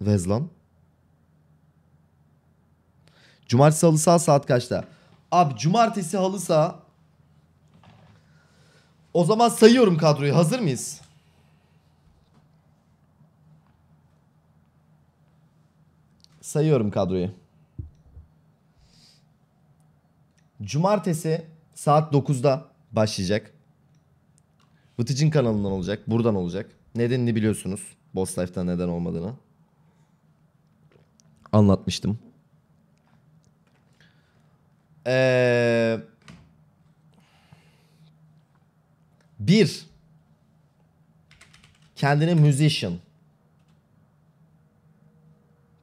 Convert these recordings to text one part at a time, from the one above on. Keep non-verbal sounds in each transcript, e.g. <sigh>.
Vezlan. Cumartesi halı saha saat kaçta? Abi cumartesi halı saha. O zaman sayıyorum kadroyu. Hazır mıyız? Sayıyorum kadroyu. Cumartesi saat 9'da başlayacak. Vıtıcın kanalından olacak. Buradan olacak. Nedenini biliyorsunuz. Boss Life'da neden olmadığını anlatmıştım. Ee, bir kendine musician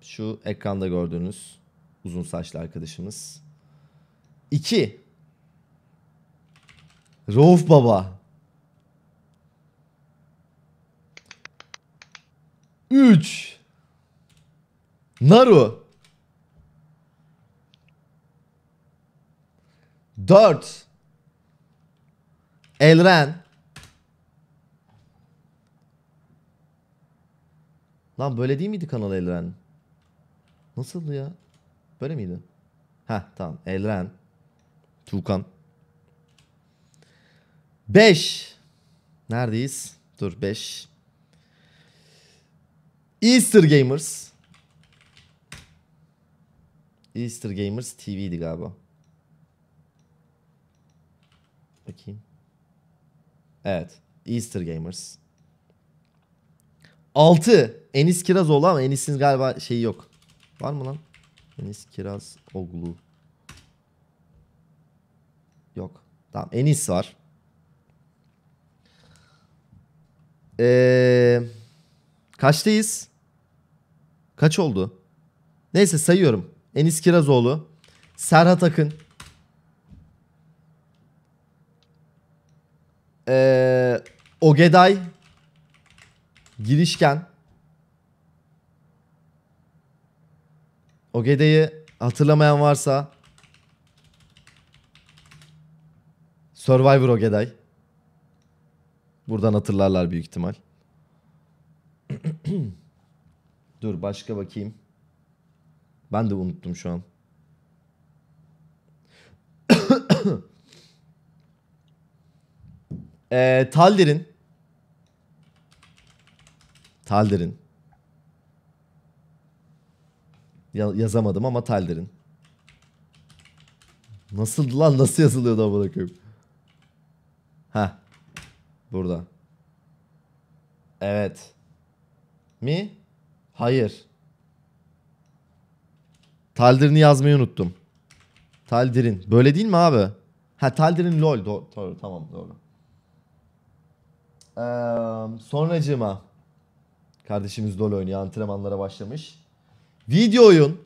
şu ekranda gördüğünüz uzun saçlı arkadaşımız. İki Rauf Baba. Üç Naru. 4. Elren. Lan böyle değil miydi kanal Elren? Nasıldı ya? Böyle miydi? Ha tamam. Elren. Tuğkan. 5. Neredeyiz? Dur 5. Easter Gamers. Easter Gamers TV'di galiba. Bakayım. Evet. Easter Gamers. 6. Enis Kirazoğlu ama Enis'in galiba şeyi yok. Var mı lan? Enis Kirazoğlu. Yok. Tamam Enis var. Ee, kaçtayız? Kaç oldu? Neyse sayıyorum. Enis Kirazoğlu, Serhat Akın, ee, Ogeday, Girişken. Ogedayı hatırlamayan varsa Survivor Ogeday. Buradan hatırlarlar büyük ihtimal. <clears throat> Dur başka bakayım. Ben de unuttum şu an. <coughs> ee, Talder'in Talder'in ya- yazamadım ama Talder'in nasıl lan? Nasıl yazılıyor da koyayım? Ha. Burada. Evet. Mi? Hayır. Taldir'ini yazmayı unuttum. Taldir'in. Böyle değil mi abi? Ha Taldir'in lol. Doğru, doğru tamam doğru. Ee, sonracığıma kardeşimiz lol oynuyor. Antrenmanlara başlamış. Video oyun.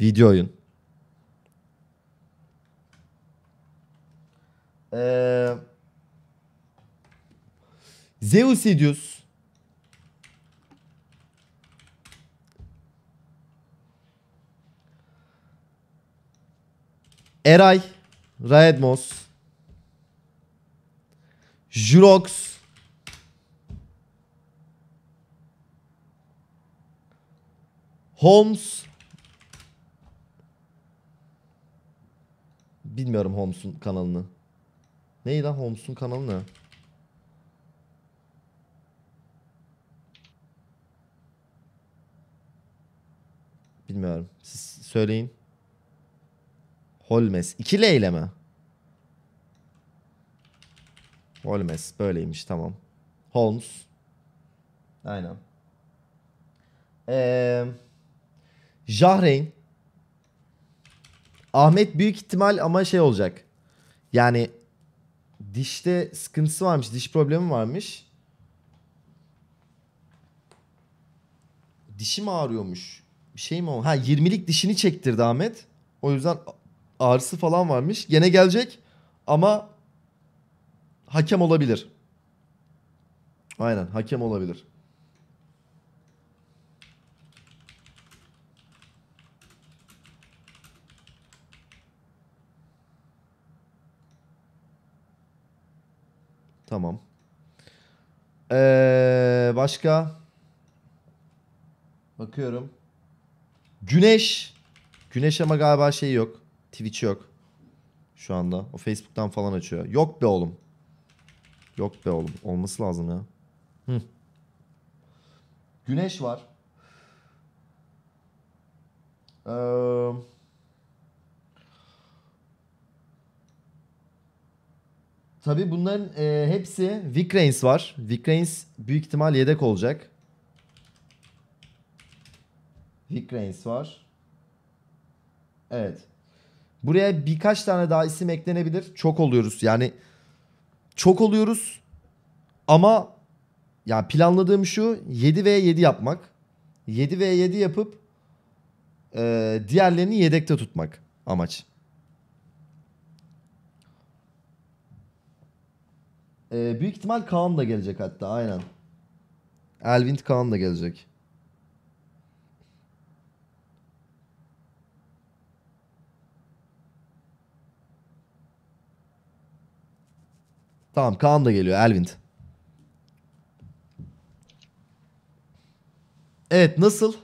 Video oyun. Ee, Zeus Idius. Eray, Raedmos, Jurox, Holmes Bilmiyorum Holmes'un kanalını. Neydi lan Holmes'un kanalı ne? Bilmiyorum. Siz söyleyin. Holmes. İkili eyleme. Holmes. Böyleymiş tamam. Holmes. Aynen. Ee, Jahreyn. Ahmet büyük ihtimal ama şey olacak. Yani dişte sıkıntısı varmış. Diş problemi varmış. Dişim ağrıyormuş. Bir şey mi oldu? Ha 20'lik dişini çektirdi Ahmet. O yüzden ağrısı falan varmış. Gene gelecek ama hakem olabilir. Aynen hakem olabilir. Tamam. Ee, başka bakıyorum. Güneş. Güneş ama galiba şey yok. Twitch yok. Şu anda. O Facebook'tan falan açıyor. Yok be oğlum. Yok be oğlum. Olması lazım ya. Hı. Güneş var. Ee, tabii bunların e, hepsi Vikrains var. Vikrains büyük ihtimal yedek olacak. Vikrains var. Evet. Buraya birkaç tane daha isim eklenebilir. Çok oluyoruz yani. Çok oluyoruz. Ama ya planladığım şu 7 ve 7 yapmak. 7 ve 7 yapıp e, diğerlerini yedekte tutmak amaç. E, büyük ihtimal Kaan da gelecek hatta aynen. Elvin Kaan da gelecek. Tamam Kaan da geliyor Elvind. Evet nasıl?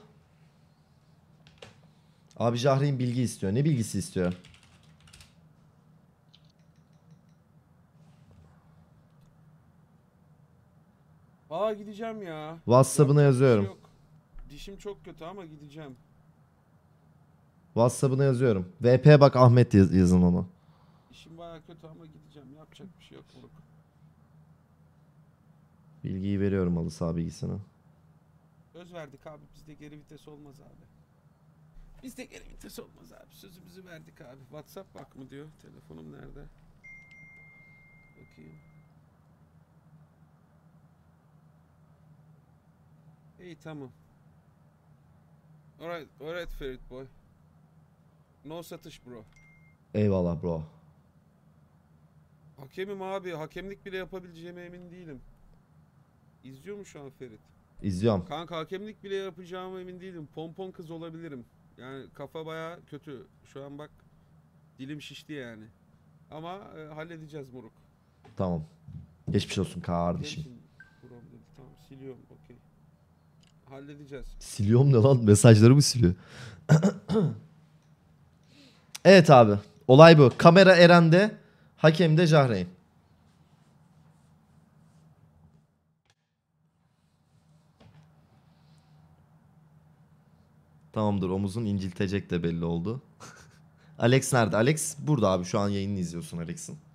Abi Jahre'in bilgi istiyor. Ne bilgisi istiyor? Aa gideceğim ya. WhatsApp'ına şey yazıyorum. yok. Dişim çok kötü ama gideceğim. WhatsApp'ına yazıyorum. VP bak Ahmet yaz- yazın onu. İşim baya kötü ama gideceğim. Yapacak bir şey yok buruk. Bilgiyi veriyorum alı sağ bilgisine. Söz verdik abi. Bizde geri vites olmaz abi. Bizde geri vites olmaz abi. Sözümüzü verdik abi. Whatsapp bak mı diyor. Telefonum nerede? Bakayım. İyi tamam. Alright, alright Ferit boy. No satış bro. Eyvallah bro. Hakemim abi. Hakemlik bile yapabileceğime emin değilim. İzliyor mu şu an Ferit? İzliyorum. Kanka hakemlik bile yapacağıma emin değilim. Pompon kız olabilirim. Yani kafa baya kötü. Şu an bak dilim şişti yani. Ama e, halledeceğiz moruk. Tamam. Geçmiş olsun kardeşim. Geçin. dedi. Tamam siliyorum. Okey. Halledeceğiz. Siliyorum ne lan? Mesajları mı siliyor? <clears throat> evet abi. Olay bu. Kamera Eren'de Hakem de Cahreyn. Tamamdır omuzun inciltecek de belli oldu. <laughs> Alex nerede? Alex burada abi şu an yayını izliyorsun Alex'in.